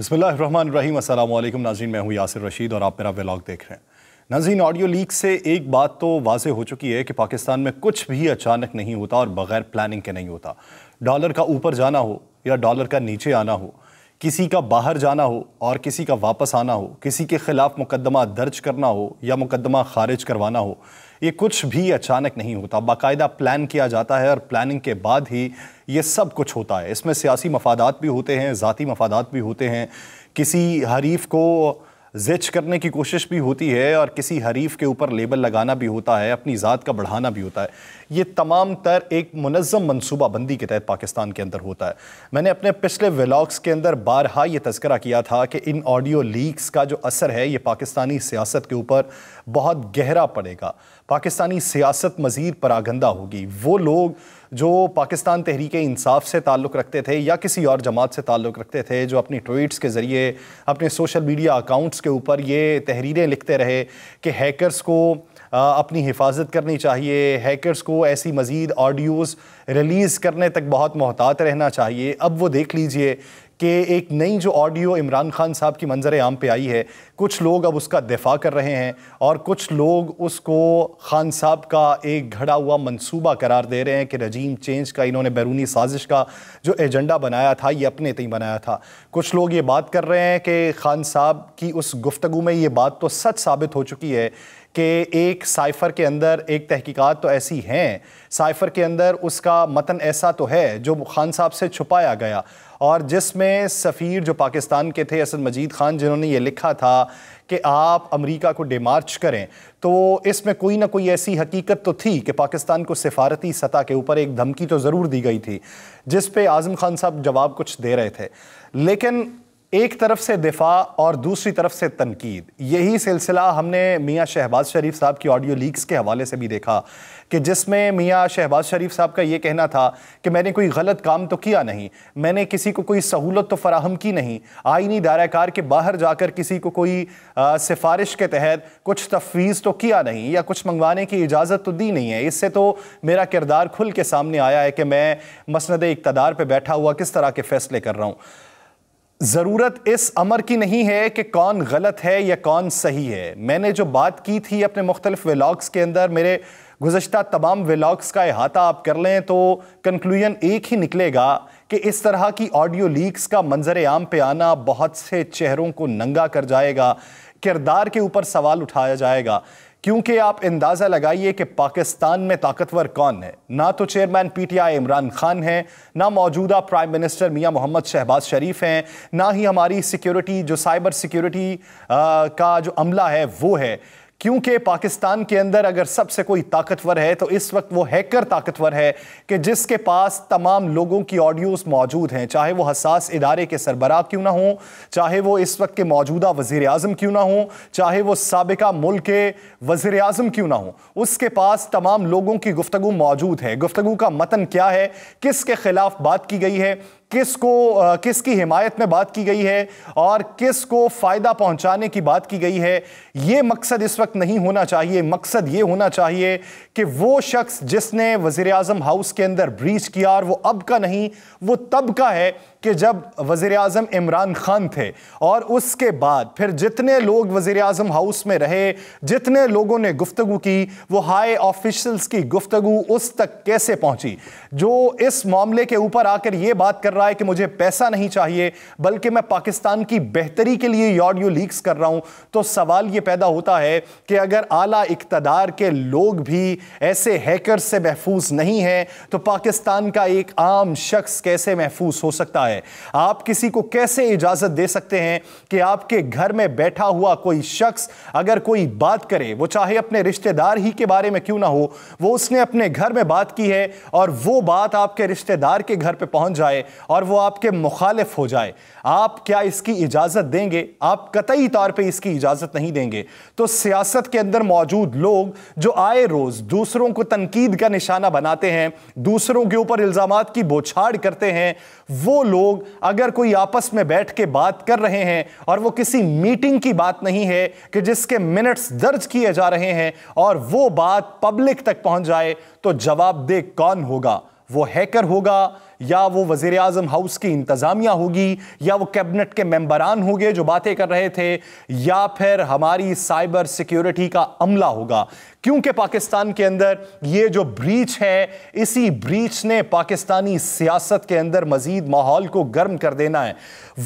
बसमीम अल्लाम नाजीन मैं हूँ यासिर रशीद और आप मेरा व्लॉग देख रहे हैं नाजीन ऑडियो लीक से एक बात तो वाज हो चुकी है कि पाकिस्तान में कुछ भी अचानक नहीं होता और बग़ैर प्लानिंग के नहीं होता डॉलर का ऊपर जाना हो या डॉलर का नीचे आना हो किसी का बाहर जाना हो और किसी का वापस आना हो किसी के ख़िलाफ़ मुकदमा दर्ज करना हो या मुकदमा खारिज करवाना हो ये कुछ भी अचानक नहीं होता बाकायदा प्लान किया जाता है और प्लानिंग के बाद ही ये सब कुछ होता है इसमें सियासी मफादात भी होते हैं ज़ाती मफादात भी होते हैं किसी हरीफ को जिच करने की कोशिश भी होती है और किसी हरीफ के ऊपर लेबल लगाना भी होता है अपनी ज़ात का बढ़ाना भी होता है ये तमाम तर एक मनज़म मनसूबाबंदी के तहत पाकिस्तान के अंदर होता है मैंने अपने पिछले व्लाग्स के अंदर बारहा ये तस्करा किया था कि इन ऑडियो लीक्स का जो असर है ये पाकिस्तानी सियासत के ऊपर बहुत गहरा पड़ेगा पाकिस्तानी सियासत मज़ीद परागंदा होगी वो लोग जो पाकिस्तान तहरीक इंसाफ से ताल्लुक़ रखते थे या किसी और जमात से ताल्लुक़ रखते थे जो अपनी ट्वीट्स के ज़रिए अपने सोशल मीडिया अकाउंट्स के ऊपर ये तहरीरें लिखते रहे कि हैकर्स को अपनी हिफाजत करनी चाहिए हैकर्स को ऐसी मज़ीद ऑडियोज़ रिलीज़ करने तक बहुत मोहतात रहना चाहिए अब वो देख लीजिए कि एक नई जो ऑडियो इमरान खान साहब की मंजर आम पे आई है कुछ लोग अब उसका दिफा कर रहे हैं और कुछ लोग उसको खान साहब का एक घड़ा हुआ मंसूबा करार दे रहे हैं कि रजीम चेंज का इन्होंने बैरूनी साजिश का जो एजेंडा बनाया था ये अपने तय बनाया था कुछ लोग ये बात कर रहे हैं कि खान साहब की उस गुफ्तु में ये बात तो सच साबित हो चुकी है कि एक साइफ़र के अंदर एक तहकीकात तो ऐसी हैं साइफ़र के अंदर उसका मतन ऐसा तो है जो खान साहब से छुपाया गया और जिसमें सफ़ीर जो पाकिस्तान के थे असद मजीद खान जिन्होंने ये लिखा था कि आप अमेरिका को डिमार्च करें तो इसमें कोई ना कोई ऐसी हकीकत तो थी कि पाकिस्तान को सफारती सतह के ऊपर एक धमकी तो ज़रूर दी गई थी जिस पे आज़म खान साहब जवाब कुछ दे रहे थे लेकिन एक तरफ से दिफा और दूसरी तरफ से तनकीद यही सिलसिला हमने मियाँ शहबाज शरीफ साहब की ऑडियो लीक्स के हवाले से भी देखा कि जिसमें मियाँ शहबाज शरीफ साहब का ये कहना था कि मैंने कोई गलत काम तो किया नहीं मैंने किसी को कोई सहूलत तो फराहम की नहीं आइनी दायराकार के बाहर जाकर किसी को कोई सिफारिश के तहत कुछ तफवीज़ तो किया नहीं या कुछ मंगवाने की इजाज़त तो दी नहीं है इससे तो मेरा किरदार खुल के सामने आया है कि मैं मसंद इकतदार पर बैठा हुआ किस तरह के फ़ैसले कर रहा हूँ ज़रूरत इस अमर की नहीं है कि कौन गलत है या कौन सही है मैंने जो बात की थी अपने मुख्तलिफ व्लाग्स के अंदर मेरे गुज्त तमाम व्लाग्स का अहाता आप कर लें तो कंक्लूजन एक ही निकलेगा कि इस तरह की ऑडियो लीक्स का मंजर आम पे आना बहुत से चेहरों को नंगा कर जाएगा किरदार के ऊपर सवाल उठाया जाएगा क्योंकि आप अंदाज़ा लगाइए कि पाकिस्तान में ताकतवर कौन है ना तो चेयरमैन पीटीआई इमरान खान हैं ना मौजूदा प्राइम मिनिस्टर मियां मोहम्मद शहबाज शरीफ हैं ना ही हमारी सिक्योरिटी जो साइबर सिक्योरिटी का जो अमला है वो है क्योंकि पाकिस्तान के अंदर अगर सबसे कोई ताकतवर है तो इस वक्त वो हैकर ताकतवर है कि जिसके पास तमाम लोगों की ऑडियोस मौजूद हैं चाहे वो हसास इदारे के सरबराह क्यों ना हों चाहे वो इस वक्त के मौजूदा वजीर अजम क्यों ना हों चाहे वो सबका मुल्क के वजीर अजम क्यों ना हों उसके पास तमाम लोगों की गुफ्तु मौजूद है गुफ्तु का मतन क्या है किसके खिलाफ बात की गई है किसको किसकी हिमायत में बात की गई है और किसको फ़ायदा पहुंचाने की बात की गई है ये मकसद इस वक्त नहीं होना चाहिए मकसद ये होना चाहिए कि वो शख्स जिसने वज़ी अजम हाउस के अंदर ब्रीच किया और वो अब का नहीं वो तब का है कि जब वज़ी अजम इमरान ख़ान थे और उसके बाद फिर जितने लोग वज़ी अजम हाउस में रहे जितने लोगों ने गुफ्तु की वो हाई ऑफिशल्स की गुफ्तु उस तक कैसे पहुँची जो इस मामले के ऊपर आकर ये बात कर रहा है कि मुझे पैसा नहीं चाहिए बल्कि मैं पाकिस्तान की बेहतरी के लिए ऑडियो लीक्स कर रहा हूँ तो सवाल ये पैदा होता है कि अगर अली इकतदार के लोग भी ऐसे हैकर से महफूज नहीं हैं तो पाकिस्तान का एक आम शख्स कैसे महफूज हो सकता है है आप किसी को कैसे इजाजत दे सकते हैं कि आपके घर में बैठा हुआ कोई शख्स अगर कोई बात करे वो चाहे अपने रिश्तेदार ही के बारे में क्यों ना हो वो उसने अपने घर में बात की है और वो बात आपके रिश्तेदार के घर पर पहुंच जाए और वो आपके मुखालिफ हो जाए आप क्या इसकी इजाजत देंगे आप कतई तौर पर इसकी इजाजत नहीं देंगे तो सियासत के अंदर मौजूद लोग जो आए रोज दूसरों को तनकीद का निशाना बनाते हैं दूसरों के ऊपर इल्जाम की बोछाड़ करते हैं वो लोग लोग अगर कोई आपस में बैठ के बात कर रहे हैं और वो किसी मीटिंग की बात नहीं है कि जिसके मिनट्स दर्ज किए जा रहे हैं और वो बात पब्लिक तक पहुंच जाए तो जवाबदेह कौन होगा वो हैकर होगा या वो वजीर अजम हाउस की इंतज़ामिया होगी या वो कैबिनेट के मेंबरान होंगे जो बातें कर रहे थे या फिर हमारी साइबर सिक्योरिटी का अमला होगा क्योंकि पाकिस्तान के अंदर ये जो ब्रीच है इसी ब्रीच ने पाकिस्तानी सियासत के अंदर मजीद माहौल को गर्म कर देना है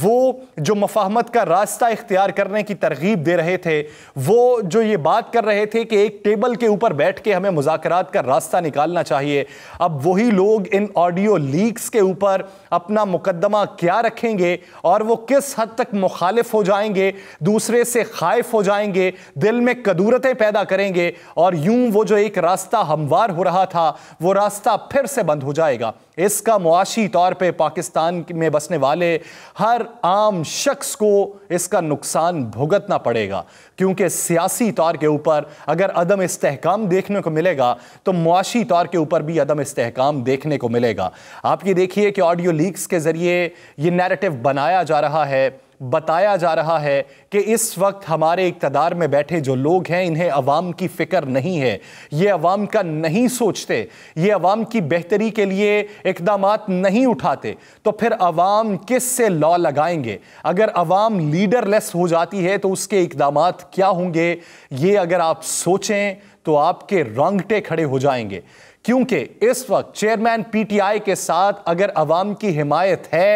वो जो मफाहमत का रास्ता इख्तियार करने की तरगीब दे रहे थे वो जो ये बात कर रहे थे कि एक टेबल के ऊपर बैठ के हमें मुजाकर का रास्ता निकालना चाहिए अब वही लोग इन ऑडियो लीक पॉलिटिक्स के ऊपर अपना मुकदमा क्या रखेंगे और वो किस हद तक मुखालिफ हो जाएंगे दूसरे से खाइफ हो जाएंगे दिल में कदूरतें पैदा करेंगे और यूं वो जो एक रास्ता हमवार हो रहा था वो रास्ता फिर से बंद हो जाएगा इसका मुआशी तौर पे पाकिस्तान में बसने वाले हर आम शख्स को इसका नुकसान भुगतना पड़ेगा क्योंकि सियासी तौर के ऊपर अगर अदम इस्तेकाम देखने को मिलेगा तो मुआशी तौर के ऊपर भी अदम इस्तेकाम देखने को मिलेगा आप ये देखिए कि ऑडियो लीक्स के ज़रिए ये नैरेटिव बनाया जा रहा है बताया जा रहा है कि इस वक्त हमारे इकतदार में बैठे जो लोग हैं इन्हें अवाम की फ़िक्र नहीं है ये अवाम का नहीं सोचते ये अवाम की बेहतरी के लिए इकदाम नहीं उठाते तो फिर अवाम किस से लॉ लगाएंगे अगर अवाम लीडरलेस हो जाती है तो उसके इकदाम क्या होंगे ये अगर आप सोचें तो आपके रंगटे खड़े हो जाएंगे क्योंकि इस वक्त चेयरमैन पीटीआई के साथ अगर अवाम की हिमायत है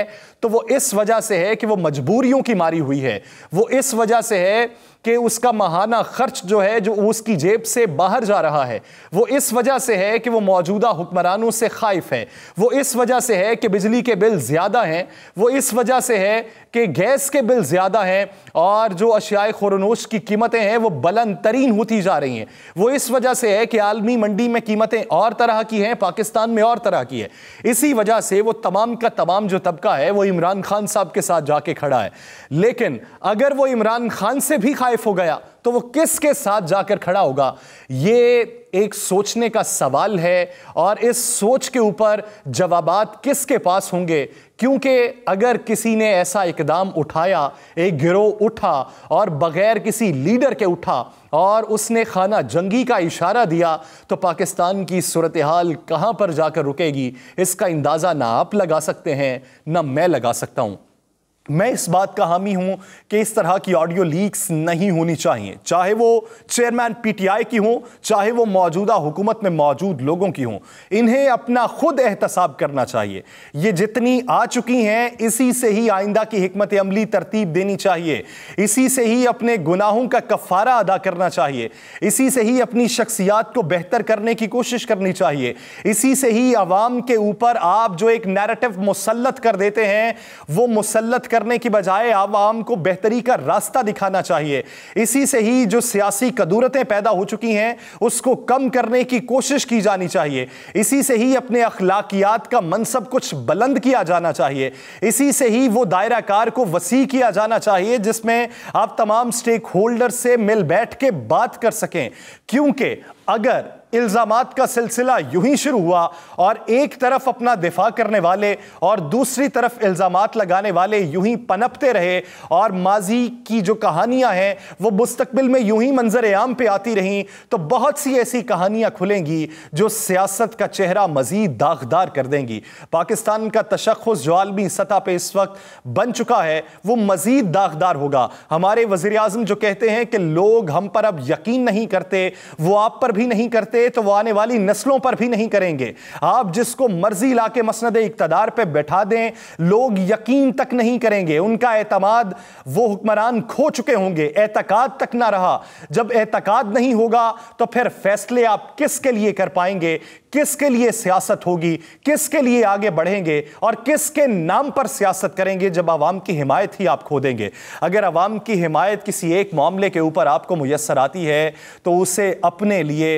तो वो इस वजह से है कि वो मजबूरियों की मारी हुई है वो इस वजह से है कि उसका महाना खर्च जो है जो उसकी जेब से बाहर जा रहा है वो इस वजह से है कि वो मौजूदा हुक्मरानों से खाइफ है वो इस वजह से है कि बिजली के बिल ज़्यादा हैं वो इस वजह से है कि गैस के बिल ज़्यादा हैं और जो अशियाए खुरनोश की कीमतें हैं वो बलंद तरीन होती जा रही हैं वो इस वजह से है कि आलमी मंडी में कीमतें और तरह की हैं पाकिस्तान में और तरह की है इसी वजह से वो तमाम का तमाम जो तबका है वो इमरान खान साहब के साथ जाके खड़ा है लेकिन अगर वो इमरान खान से भी खा मुखालिफ हो गया तो वो किसके साथ जाकर खड़ा होगा ये एक सोचने का सवाल है और इस सोच के ऊपर जवाब किसके पास होंगे क्योंकि अगर किसी ने ऐसा इकदाम उठाया एक गिरोह उठा और बगैर किसी लीडर के उठा और उसने खाना जंगी का इशारा दिया तो पाकिस्तान की सूरत हाल कहाँ पर जाकर रुकेगी इसका अंदाज़ा ना आप लगा सकते हैं ना मैं लगा सकता हूँ मैं इस बात का हामी हूं कि इस तरह की ऑडियो लीक्स नहीं होनी चाहिए चाहे वो चेयरमैन पीटीआई की हो चाहे वो मौजूदा हुकूमत में मौजूद लोगों की हों इन्हें अपना खुद एहतसाब करना चाहिए ये जितनी आ चुकी हैं इसी से ही आइंदा की हमत अमली तरतीब देनी चाहिए इसी से ही अपने गुनाहों का कफारा अदा करना चाहिए इसी से ही अपनी शख्सियात को बेहतर करने की कोशिश करनी चाहिए इसी से ही आवाम के ऊपर आप जो एक नैरेटिव मुसलत कर देते हैं वो मुसलत कर करने की बजाय आवाम को बेहतरी का रास्ता दिखाना चाहिए इसी से ही जो सियासी कदूरतें पैदा हो चुकी हैं उसको कम करने की कोशिश की जानी चाहिए इसी से ही अपने अखलाकियात का मनसब कुछ बुलंद किया जाना चाहिए इसी से ही वो दायरा कार को वसी किया जाना चाहिए जिसमें आप तमाम स्टेक होल्डर से मिल बैठ के बात कर सकें क्योंकि अगर इल्ज़ाम का सिलसिला यूं ही शुरू हुआ और एक तरफ अपना दिफा करने वाले और दूसरी तरफ इल्ज़ाम लगाने वाले यूं ही पनपते रहे और माजी की जो कहानियां हैं वो मुस्तबिल में यूं ही मंजर आम पे आती रहीं तो बहुत सी ऐसी कहानियां खुलेंगी जो सियासत का चेहरा मज़ीद दागदार कर देंगी पाकिस्तान का तशखस जो आलमी सतह पर इस वक्त बन चुका है वो मज़ीद दागदार होगा हमारे वज़ी अजम जो कहते हैं कि लोग हम पर अब यकीन नहीं करते वो आप पर भी नहीं करते करते तो वो आने वाली नस्लों पर भी नहीं करेंगे आप जिसको मर्जी ला के इकतदार पर बैठा दें लोग यकीन तक नहीं करेंगे उनका एतमाद वो हुक्मरान खो चुके होंगे एतकाद तक ना रहा जब एतकाद नहीं होगा तो फिर फैसले आप किसके लिए कर पाएंगे किसके लिए सियासत होगी किसके लिए आगे बढ़ेंगे और किसके नाम पर सियासत करेंगे जब आवाम की हिमायत ही आप खो देंगे अगर आवाम की हिमायत किसी एक मामले के ऊपर आपको मुयसर आती है तो उसे अपने लिए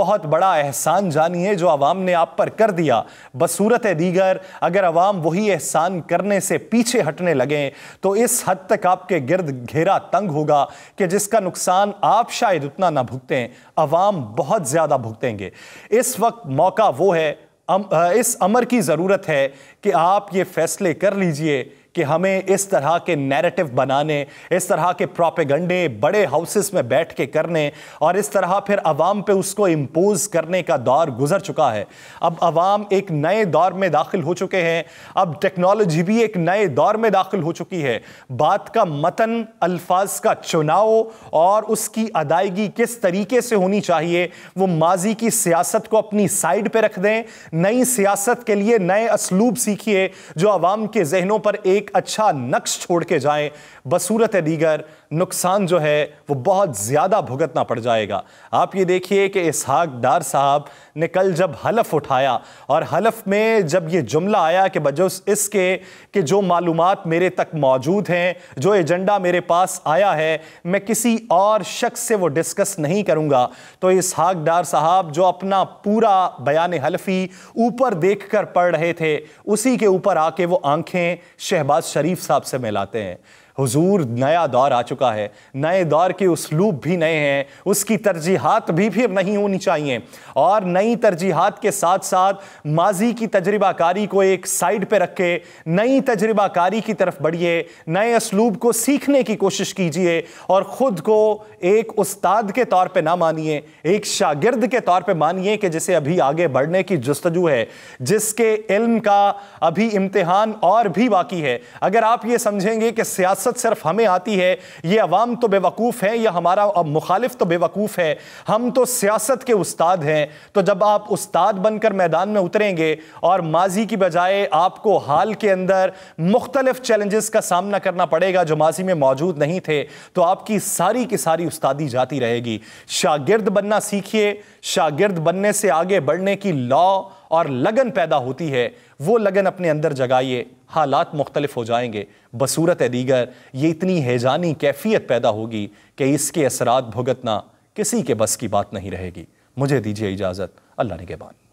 बहुत बड़ा एहसान जानिए जो आवाम ने आप पर कर दिया बसूरत दीगर अगर आवाम वही एहसान करने से पीछे हटने लगें तो इस हद तक आपके गिर्द घेरा तंग होगा कि जिसका नुकसान आप शायद उतना ना भुगतें आवाम बहुत ज़्यादा भुगतेंगे इस वक्त मौका वो है अम, इस अमर की ज़रूरत है कि आप ये फैसले कर लीजिए कि हमें इस तरह के नैरेटिव बनाने इस तरह के प्रोपेगंडे बड़े हाउसेस में बैठ के करने और इस तरह फिर अवाम पे उसको इम्पोज करने का दौर गुजर चुका है अब आवाम एक नए दौर में दाखिल हो चुके हैं अब टेक्नोलॉजी भी एक नए दौर में दाखिल हो चुकी है बात का मतन अल्फाज का चुनाव और उसकी अदायगी किस तरीके से होनी चाहिए वो माजी की सियासत को अपनी साइड पर रख दें नई सियासत के लिए नए असलूब सीखिए जो आवाम के जहनों पर एक एक अच्छा नक्श छोड़ के जाएं बसूरत दीगर नुकसान जो है वो बहुत ज़्यादा भुगतना पड़ जाएगा आप ये देखिए कि इसहाक डार साहब ने कल जब हलफ उठाया और हलफ में जब ये जुमला आया कि बजो इसके कि जो मालूम मेरे तक मौजूद हैं जो एजेंडा मेरे पास आया है मैं किसी और शख्स से वो डिस्कस नहीं करूँगा तो इसहाक डार साहब जो अपना पूरा बयान हलफी ऊपर देख कर पढ़ रहे थे उसी के ऊपर आके वो आंखें शहबाज शरीफ साहब से मिलाते हैं हुजूर नया दौर आ चुका है नए दौर के उसलूब भी नए हैं उसकी तरजीहत भी फिर नहीं होनी चाहिए और नई तरजीहत के साथ साथ माजी की तजर्बाकारी को एक साइड पर रख के नई तजर्बाकारी की तरफ बढ़िए नए असलूब को सीखने की कोशिश कीजिए और ख़ुद को एक उस्ताद के तौर पर ना मानिए एक शागिर्द के तौर पर मानिए कि जिसे अभी आगे बढ़ने की जस्तजू है जिसके इल्म का अभी इम्तहान और भी बाकी है अगर आप ये समझेंगे कि सियासत सियासत सिर्फ हमें आती है ये अवाम तो बेवकूफ़ है या हमारा अब मुखालिफ तो बेवकूफ़ है हम तो सियासत के उस्ताद हैं तो जब आप उस्ताद बनकर मैदान में उतरेंगे और माजी की बजाय आपको हाल के अंदर मुख्तलिफ चैलेंजेस का सामना करना पड़ेगा जो माजी में मौजूद नहीं थे तो आपकी सारी की सारी उस्तादी जाती रहेगी शागिर्द बनना सीखिए शागिर्द बनने से आगे बढ़ने की लॉ और लगन पैदा होती है वो लगन अपने अंदर जगाइए हालात मुख्तलिफ हो जाएंगे बसूरत दीगर ये इतनी हैजानी कैफियत पैदा होगी कि इसके असरात भुगतना किसी के बस की बात नहीं रहेगी मुझे दीजिए इजाज़त अल्लाह ने के बाद